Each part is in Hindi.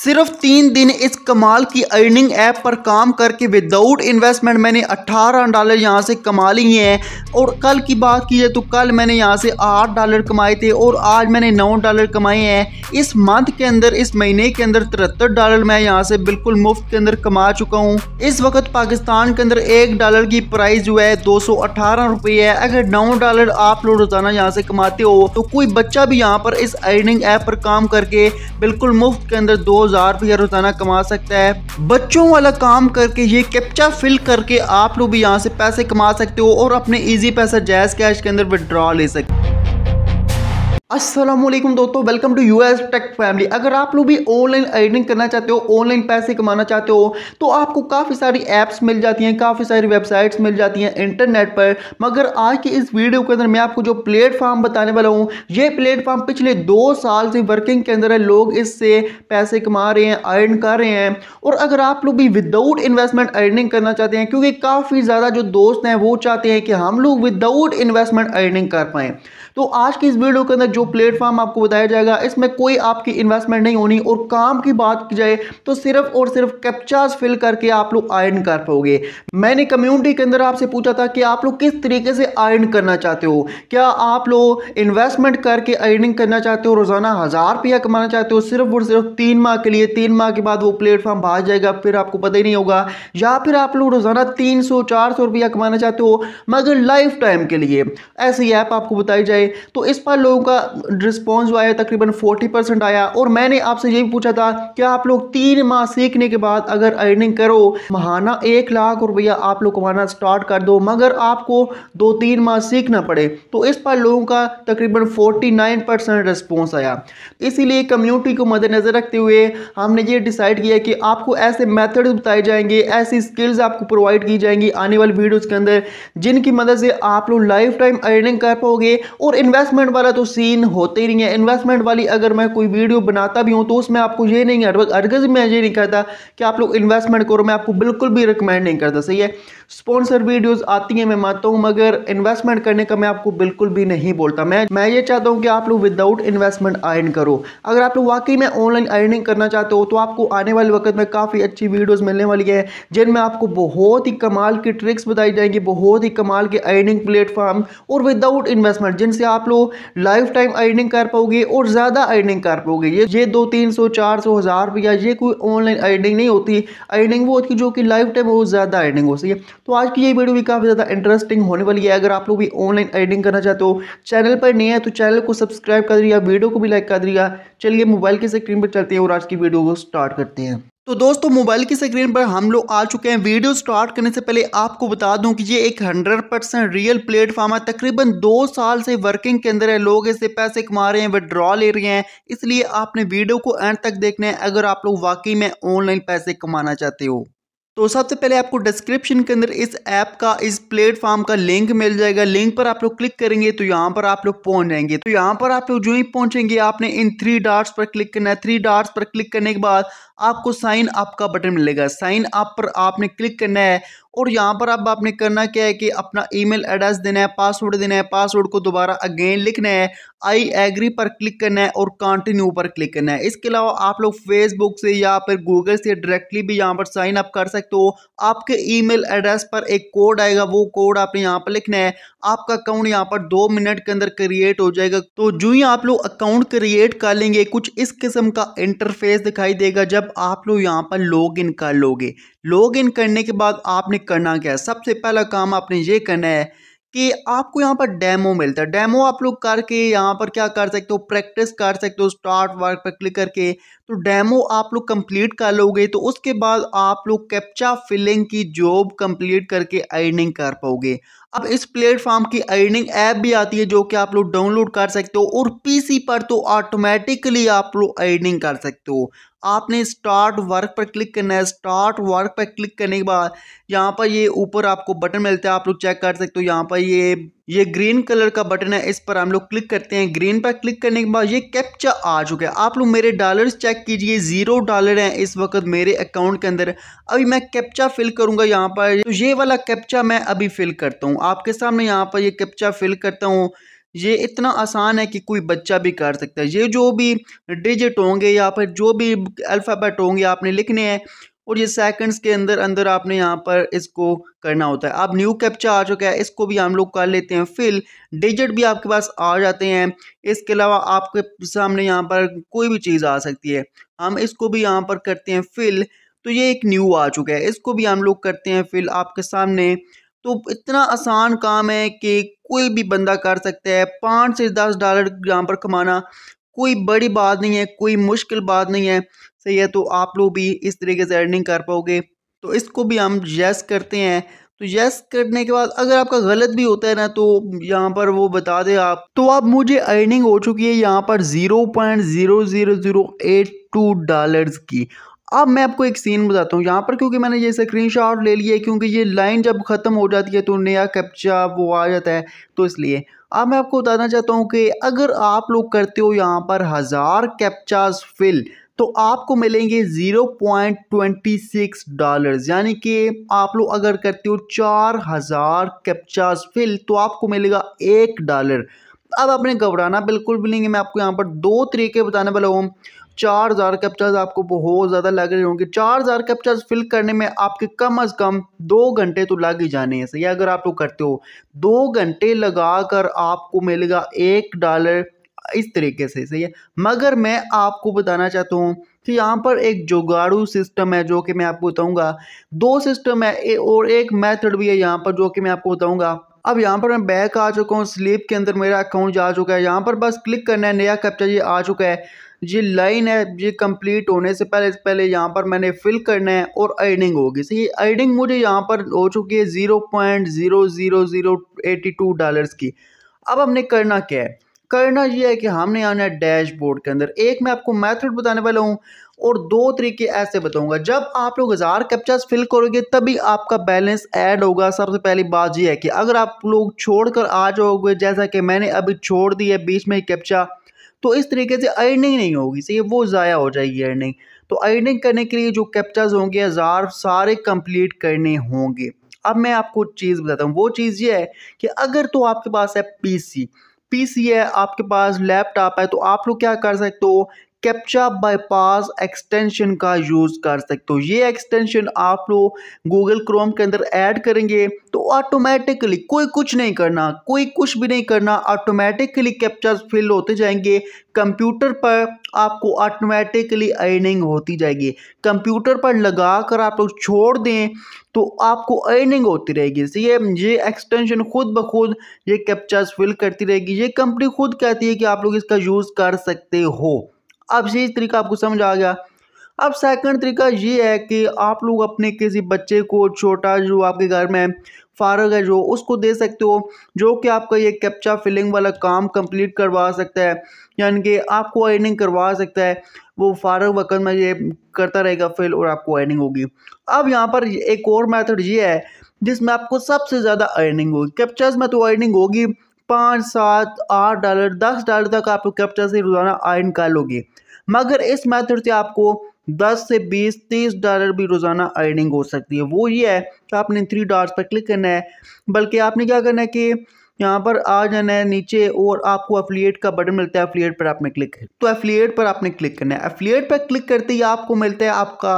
सिर्फ तीन दिन इस कमाल की अर्निंग ऐप पर काम करके विदाउट इन्वेस्टमेंट मैंने 18 डॉलर यहाँ से कमा लिए हैं और कल की बात की जाए तो कल मैंने यहाँ से 8 डॉलर कमाए थे और आज मैंने 9 डॉलर कमाए हैं इस मंथ के अंदर इस महीने के अंदर तिहत्तर डॉलर मैं यहाँ से बिल्कुल मुफ्त के अंदर कमा चुका हूँ इस वक्त पाकिस्तान के अंदर एक डॉलर की प्राइस जो है दो सौ है अगर नौ डॉलर आप लोग रोजाना यहाँ से कमाते हो तो कोई बच्चा भी यहाँ पर इस अर्निंग ऐप पर काम करके बिल्कुल मुफ्त के अंदर दो हजार रुपया रोजाना कमा सकता है बच्चों वाला काम करके ये कैप्चा फिल करके आप लोग भी यहाँ से पैसे कमा सकते हो और अपने इजी पैसा जैज कैश के अंदर विद्रॉ ले सकते हो असलम दोस्तों welcome to US tech family अगर आप लोग भी ऑनलाइन अर्निंग करना चाहते हो ऑनलाइन पैसे कमाना चाहते हो तो आपको काफ़ी सारी ऐप्स मिल जाती हैं काफ़ी सारी वेबसाइट्स मिल जाती हैं इंटरनेट पर मगर आज की इस वीडियो के अंदर मैं आपको जो प्लेटफॉर्म बताने वाला हूँ ये प्लेटफॉर्म पिछले दो साल से वर्किंग के अंदर है लोग इससे पैसे कमा रहे हैं अर्न कर रहे हैं और अगर आप लोग भी विदाउट इन्वेस्टमेंट अर्निंग करना चाहते हैं क्योंकि काफ़ी ज़्यादा जो दोस्त हैं वो चाहते हैं कि हम लोग विदाउट इन्वेस्टमेंट अर्निंग कर पाएँ तो आज की इस वीडियो के अंदर जो प्लेटफॉर्म आपको बताया जाएगा इसमें कोई आपकी इन्वेस्टमेंट नहीं होनी और काम की बात की जाए तो सिर्फ और सिर्फ कैप्चाज फिल करके आप लोग आयन कर पाओगे मैंने कम्युनिटी के अंदर आपसे पूछा था कि आप लोग किस तरीके से आयन करना चाहते हो क्या आप लोग इन्वेस्टमेंट करके अर्निंग करना चाहते हो रोजाना हज़ार रुपया कमाना चाहते हो सिर्फ और सिर्फ तीन माह के लिए तीन माह के बाद वो प्लेटफॉर्म भाग जाएगा फिर आपको पता ही नहीं होगा या फिर आप लोग रोजाना तीन सौ चार सौ रुपया कमाना चाहते हो मगर लाइफ टाइम के लिए ऐसी ऐप आपको बताई जाए गए तो इस पर लोगों का रिस्पॉन्स जो आया तकरीबन फोर्टी परसेंट आया और मैंने आपसे ये भी पूछा था कि आप लोग तीन माह सीखने के बाद अगर अर्निंग करो महाना एक लाख रुपया आप लोग कमाना स्टार्ट कर दो मगर आपको दो तीन माह सीखना पड़े तो इस पर लोगों का तकरीबन फोर्टी नाइन परसेंट रिस्पॉन्स आया इसीलिए कम्युनिटी को मद्देनज़र रखते हुए हमने ये डिसाइड किया कि आपको ऐसे मेथड्स बताए जाएंगे ऐसी स्किल्स आपको प्रोवाइड की जाएंगी आने वाली वीडियोज़ के अंदर जिनकी मदद से आप लोग लाइफ टाइम अर्निंग कर पाओगे और और इन्वेस्टमेंट वाला तो सीन होते ही नहीं है इन्वेस्टमेंट वाली अगर मैं कोई वीडियो बनाता भी हूँ तो उसमें आपको ये नहीं अर्गज मैं ये नहीं कहता कि आप लोग इन्वेस्टमेंट करो मैं आपको बिल्कुल भी रिकमेंड नहीं करता सही है स्पॉन्सर वीडियोस आती हैं मैं मानता हूँ मगर इन्वेस्टमेंट करने का मैं आपको बिल्कुल भी नहीं बोलता मैं मैं ये चाहता हूँ कि आप लोग विदाउट इन्वेस्टमेंट अर्न करो अगर आप लोग वाकई में ऑनलाइन अर्निंग करना चाहते हो तो आपको आने वाले वक्त में काफ़ी अच्छी वीडियोज़ मिलने वाली है जिनमें आपको बहुत ही कमाल की ट्रिक्स बताई जाएंगी बहुत ही कमाल के अर्निंग प्लेटफॉर्म और विदाउट इन्वेस्टमेंट जिनसे से आप लोग लाइफ टाइम अर्निंग कर पाओगे और ज़्यादा अर्निंग कर पाओगे ये ये दो तीन सौ चार सौ हज़ार रुपया ये कोई ऑनलाइन अर्निंग नहीं होती अर्निंग वो होती जो कि लाइफ टाइम बहुत ज़्यादा अर्निंग होती है तो आज की ये वीडियो भी काफ़ी ज़्यादा इंटरेस्टिंग होने वाली है अगर आप लोग भी ऑनलाइन अर्निंग करना चाहते हो चैनल पर नहीं है तो चैनल को सब्सक्राइब कर दिया वीडियो को भी लाइक कर दिया चलिए मोबाइल की स्क्रीन पर चलते हैं और आज की वीडियो को स्टार्ट करते हैं तो दोस्तों मोबाइल की स्क्रीन पर हम लोग आ चुके हैं वीडियो स्टार्ट करने से पहले आपको बता दूं कि ये एक हंड्रेड परसेंट रियल प्लेटफॉर्म है तकरीबन दो साल से वर्किंग के अंदर है लोग इससे पैसे कमा रहे हैं विड्रॉ ले रहे हैं इसलिए आपने वीडियो को एंड तक देखना है अगर आप लोग वाकई में ऑनलाइन पैसे कमाना चाहते हो तो सबसे पहले आपको डिस्क्रिप्शन के अंदर इस ऐप का इस प्लेटफॉर्म का लिंक मिल जाएगा लिंक पर आप लोग क्लिक करेंगे तो यहाँ पर आप लोग पहुंच जाएंगे तो यहाँ पर आप लोग जो ही पहुंचेंगे आपने इन थ्री डार्ट्स पर क्लिक करना है थ्री डार्ट्स पर क्लिक करने के बाद आपको साइन अप का बटन मिलेगा साइन अप पर आपने क्लिक करना है और यहाँ पर अब आपने करना क्या है कि अपना ईमेल एड्रेस देना है पासवर्ड देना है पासवर्ड को दोबारा अगेन लिखना है आई एग्री पर क्लिक करना है और कंटिन्यू पर क्लिक करना है इसके अलावा आप लोग फेसबुक से या फिर गूगल से डायरेक्टली भी यहाँ पर साइन अप कर सकते हो आपके ईमेल एड्रेस पर एक कोड आएगा वो कोड आपने यहाँ पर लिखना है आपका अकाउंट यहाँ पर दो मिनट के अंदर क्रिएट हो जाएगा तो जो ही आप लोग अकाउंट क्रिएट कर लेंगे कुछ इस किस्म का इंटरफेस दिखाई देगा जब आप लोग यहाँ पर लॉग इन कर लोगे लॉग इन करने के बाद आपने करना क्या है सबसे पहला काम आपने ये करना है कि आपको यहाँ पर डेमो मिलता है डेमो आप लोग करके यहाँ पर क्या कर सकते हो प्रैक्टिस कर सकते हो स्टार्ट वर्क पर क्लिक करके तो डेमो आप लोग कंप्लीट कर लोगे तो उसके बाद आप लोग कैप्चा फिलिंग की जॉब कंप्लीट करके अर्निंग कर पाओगे अब इस प्लेटफॉर्म की अर्निंग ऐप भी आती है जो कि आप लोग डाउनलोड कर सकते हो और पीसी पर तो ऑटोमेटिकली आप लोग अर्निंग कर सकते हो आपने स्टार्ट वर्क पर क्लिक करना है स्टार्ट वर्क पर क्लिक करने के बाद यहाँ पर ये ऊपर आपको बटन मिलता है आप लोग चेक कर सकते हो यहाँ पर ये ये ग्रीन कलर का बटन है इस पर हम लोग क्लिक करते हैं ग्रीन पर क्लिक करने के बाद ये कैप्चा आ चुका है आप लोग मेरे डॉलर्स चेक कीजिए ज़ीरो डॉलर हैं इस वक्त मेरे अकाउंट के अंदर अभी मैं कैप्चा फिल करूँगा यहाँ पर तो ये वाला कैप्चा मैं अभी फिल करता हूँ आपके सामने यहाँ पर ये कैप्चा फिल करता हूँ ये इतना आसान है कि कोई बच्चा भी कर सकता है ये जो भी डिजिट होंगे या फिर जो भी अल्फ़ाबेट होंगे आपने लिखने हैं और ये सेकंड्स के अंदर अंदर आपने यहाँ पर इसको करना होता है आप न्यू कैप्चा आ चुका है इसको भी हम लोग कर लेते हैं फिल डिजिट भी आपके पास आ जाते हैं इसके अलावा आपके सामने यहाँ पर कोई भी चीज़ आ सकती है हम इसको भी यहाँ पर करते हैं फिल तो ये एक न्यू आ चुका है इसको भी हम लोग करते हैं फिल आपके सामने तो इतना आसान काम है कि कोई भी बंदा कर सकता है पाँच से दस डॉलर यहाँ पर कमाना कोई बड़ी बात नहीं है कोई मुश्किल बात नहीं है सही है तो आप लोग भी इस तरीके से अर्निंग कर पाओगे तो इसको भी हम यस करते हैं तो यस करने के बाद अगर आपका गलत भी होता है ना तो यहाँ पर वो बता दे आप तो आप मुझे अर्निंग हो चुकी है यहाँ पर zero point zero zero zero eight two dollars की अब मैं आपको एक सीन बताता हूँ यहाँ पर क्योंकि मैंने ये स्क्रीन शॉट ले लिया है क्योंकि ये लाइन जब ख़त्म हो जाती है तो नया कैप्चा वो आ जाता है तो इसलिए अब मैं आपको बताना चाहता हूँ कि अगर आप लोग करते हो यहाँ पर हज़ार कैप्चाज फिल तो आपको मिलेंगे zero point twenty six dollars यानी कि आप लोग अगर करते हो चार हज़ार कैप्चाज फिल तो आपको मिलेगा एक डॉलर अब आपने घबराना बिल्कुल भी नहीं है मैं आपको यहाँ पर दो तरीके बताने वाला हूँ चार हज़ार कैप्चर्स आपको बहुत ज़्यादा लग रहे होंगे चार हज़ार कैप्चर्स फिल करने में आपके कम अज़ कम दो घंटे तो लग ही जाने हैं सही अगर आप लोग तो करते हो दो घंटे लगा कर आपको मिलेगा एक डॉलर इस तरीके से सही है मगर मैं आपको बताना चाहता हूँ कि यहाँ पर एक जुगाड़ू सिस्टम है जो कि मैं आपको बताऊँगा दो सिस्टम है और एक मेथड भी है यहाँ पर जो कि मैं आपको बताऊँगा अब यहाँ पर मैं बैक आ चुका हूँ स्लीप के अंदर मेरा अकाउंट जा चुका है यहाँ पर बस क्लिक करना है नया कैप्चा ये आ चुका है ये लाइन है ये कंप्लीट होने से पहले पहले यहाँ पर मैंने फिल करना है और अर्निंग होगी सही अर्निंग मुझे यहाँ पर हो चुकी है zero point zero zero zero eighty two dollars की अब हमने करना क्या है करना ये है कि हमने आना है डैशबोर्ड के अंदर एक मैं आपको मेथड बताने वाला हूँ और दो तरीके ऐसे बताऊंगा जब आप लोग हज़ार कैप्चाज फिल करोगे तभी आपका बैलेंस ऐड होगा सबसे पहली बात यह है कि अगर आप लोग छोड़ कर आ जाओगे जैसा कि मैंने अभी छोड़ दिया बीच में कैप्चा तो इस तरीके से अर्निंग नहीं होगी सही वो ज़ाया हो जाएगी अर्निंग तो अर्निंग करने के लिए जो कैप्चर्स होंगे हज़ार सारे कंप्लीट करने होंगे अब मैं आपको चीज़ बताता हूँ वो चीज़ ये है कि अगर तो आपके पास है पीसी पीसी है आपके पास लैपटॉप है तो आप लोग क्या कर सकते हो कैप्चा बाईपास एक्सटेंशन का यूज़ कर सकते हो ये एक्सटेंशन आप लोग गूगल क्रोम के अंदर ऐड करेंगे तो ऑटोमेटिकली कोई कुछ नहीं करना कोई कुछ भी नहीं करना ऑटोमेटिकली कैप्चर्स फिल होते जाएंगे कंप्यूटर पर आपको ऑटोमेटिकली अर्निंग होती जाएगी कंप्यूटर पर लगा कर आप लोग छोड़ दें तो आपको अर्निंग होती रहेगी ये ये एक्सटेंशन खुद ब खुद ये कैप्चर्स फिल करती रहेगी ये कंपनी खुद कहती है कि आप लोग इसका यूज़ कर सकते हो अब ये तरीका आपको समझ आ गया अब सेकंड तरीका ये है कि आप लोग अपने किसी बच्चे को छोटा जो आपके घर में फारग है जो उसको दे सकते हो जो कि आपका ये कैप्चा फिलिंग वाला काम कंप्लीट करवा सकता है यानी कि आपको अर्निंग करवा सकता है वो फारग वक्त में ये करता रहेगा फिल और आपको अर्निंग होगी अब यहाँ पर एक और मेथड ये है जिसमें आपको सबसे ज़्यादा अर्निंग होगी कैप्चर्स में तो अर्निंग होगी पाँच सात आठ डॉलर दस डॉलर तक आपको कैप्चा से रोज़ाना अर्न कर लोगे मगर इस मेथड से आपको 10 से 20 30 डॉलर भी रोज़ाना अर्निंग हो सकती है वो ये है कि आपने थ्री डॉट्स पर क्लिक करना है बल्कि आपने क्या करना है कि यहाँ पर आ जाना है नीचे और आपको अफिलिएट का बटन मिलता है अफिलिएट पर आपने क्लिक तो अफिलिएट पर आपने क्लिक करना है अफिलिएट पर क्लिक करते ही आपको मिलता है आपका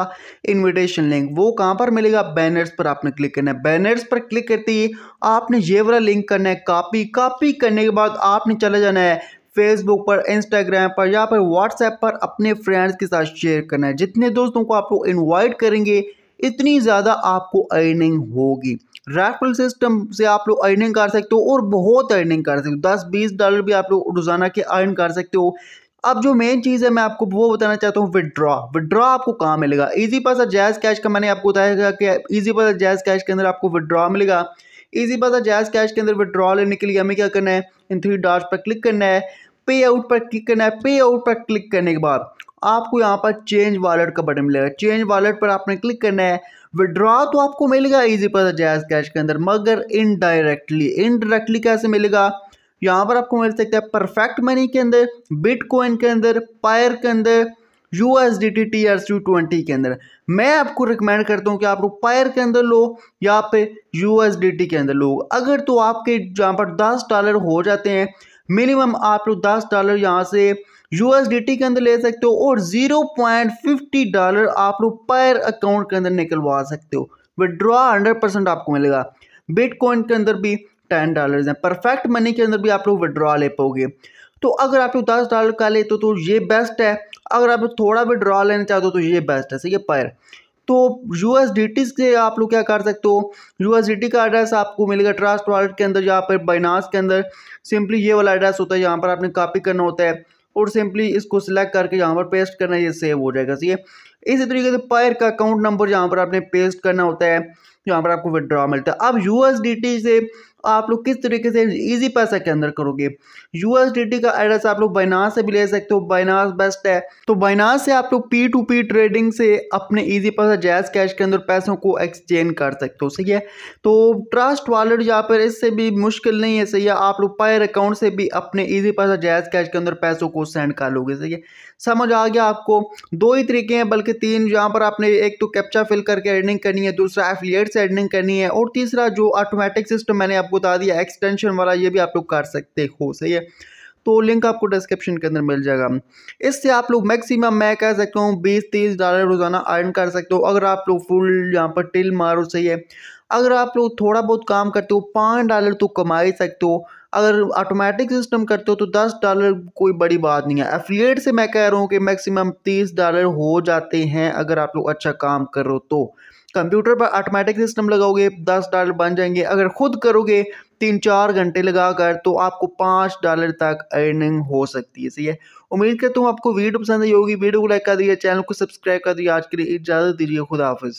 इनविटेशन लिंक वो कहाँ पर मिलेगा बैनर्स पर आपने क्लिक करना है बैनर्स पर क्लिक करते ही आपने ये वाला लिंक करना है कॉपी कॉपी करने के बाद आपने चला जाना है फेसबुक पर इंस्टाग्राम पर या फिर व्हाट्सएप पर अपने फ्रेंड्स के साथ शेयर करना है जितने दोस्तों को आप लोग इन्वाइट करेंगे इतनी ज़्यादा आपको अर्निंग होगी रेफरल सिस्टम से आप लोग अर्निंग कर सकते हो और बहुत अर्निंग कर सकते हो दस बीस डॉलर भी आप लोग रोज़ाना के अर्न कर सकते हो अब जो मेन चीज़ है मैं आपको वो बताना चाहता हूँ विड्रॉ विड्रॉ आपको कहाँ मिलेगा इजी पास जैज़ कैश का मैंने आपको बताया कि इजी पास जैज़ कैश के अंदर आपको विड्रॉ मिलेगा इजी बात है जैज कैश के अंदर विड्रॉ लेने के लिए हमें क्या करना है इन थ्री डॉट्स पर क्लिक करना है पे आउट पर क्लिक करना है पे आउट पर क्लिक करने के बाद आपको यहाँ पर चेंज वॉलेट का बटन मिलेगा चेंज वॉलेट पर आपने क्लिक करना है विड्रॉ तो आपको मिलेगा इजी पता जैज कैश के अंदर मगर इनडायरेक्टली इनडायरेक्टली कैसे मिलेगा यहाँ पर आपको मिल सकता है परफेक्ट मनी के अंदर बिटकॉइन के अंदर पायर के अंदर U S D T T R C twenty के अंदर मैं आपको रिकमेंड करता हूँ कि आप रुपायर के अंदर लो या पे यू एस डी टी के अंदर लो अगर तो आपके जहाँ पर दस डॉलर हो जाते हैं मिनिमम आप लोग दस डॉलर यहाँ से यू एस डी टी के अंदर ले सकते हो और ज़ीरो पॉइंट फिफ्टी डॉलर आप लोग पायर अकाउंट के अंदर निकलवा सकते हो विड्रॉ हंड्रेड परसेंट आपको मिलेगा बिटकॉइन के अंदर भी टेन डॉलर हैं परफेक्ट मनी के अंदर भी आप लोग विड्रॉ ले पाओगे तो अगर आप दस डॉलर का लेते हो तो ये बेस्ट है अगर आप थोड़ा भी ड्रॉ लेना चाहते हो तो ये बेस्ट है सही है पर तो यू से आप लोग क्या कर सकते हो यू का एड्रेस आपको मिलेगा ट्रस्ट वॉलेट के अंदर यहाँ पर बाइनास के अंदर सिंपली ये वाला एड्रेस होता है यहाँ पर आपने कॉपी करना होता है और सिंपली इसको सिलेक्ट करके यहाँ पर पेस्ट करना ये सेव हो जाएगा सही है इसी तरीके से पायर का अकाउंट नंबर यहाँ पर आपने पेस्ट करना होता है यहाँ पर आपको विड्रॉ मिलता है अब यू से आप लोग किस तरीके से ईजी पैसा के अंदर करोगे यूएसडीटी का एड्रेस आप लोग बाइनास से भी ले सकते हो बाइनास बेस्ट है तो बाइनास से आप लोग पी टू पी ट्रेडिंग से अपने इजी पैसा जैज कैश के अंदर पैसों को एक्सचेंज कर सकते हो सही है तो ट्रस्ट वॉलेट या फिर इससे भी मुश्किल नहीं है सही है आप लोग पायर अकाउंट से भी अपने ईजी पैसा जैज कैश के अंदर पैसों को सेंड कर लोगे सही है समझ आ गया आपको दो ही तरीके हैं बल्कि तीन यहाँ पर आपने एक तो कैप्चा फिल करके एडिंग करनी है दूसरा एफिलियट से एडिंग करनी है और तीसरा जो ऑटोमेटिक सिस्टम मैंने आपको आपको बता दिया एक्सटेंशन वाला ये भी आप लोग कर सकते हो सही है तो लिंक आपको डिस्क्रिप्शन के अंदर मिल जाएगा इससे आप लोग मैक्सिमम मैं कह सकता हूँ बीस तीस डॉलर रोज़ाना अर्न कर सकते हो अगर आप लोग फुल यहाँ पर टिल मारो सही है अगर आप लोग थोड़ा बहुत काम करते हो पाँच डॉलर तो कमा ही सकते हो अगर ऑटोमेटिक सिस्टम करते हो तो दस डॉलर कोई बड़ी बात नहीं है एफिलेट से मैं कह रहा हूँ कि मैक्सिमम तीस डॉलर हो जाते हैं अगर आप लोग अच्छा काम करो तो कंप्यूटर पर ऑटोमेटिक सिस्टम लगाओगे दस डॉलर बन जाएंगे अगर खुद करोगे तीन चार घंटे लगा कर तो आपको पाँच डॉलर तक अर्निंग हो सकती है सही है उम्मीद करता हूँ आपको वीडियो पसंद आई होगी वीडियो को लाइक कर दीजिए चैनल को सब्सक्राइब कर दीजिए आज के लिए इजाज़त दीजिए खुदा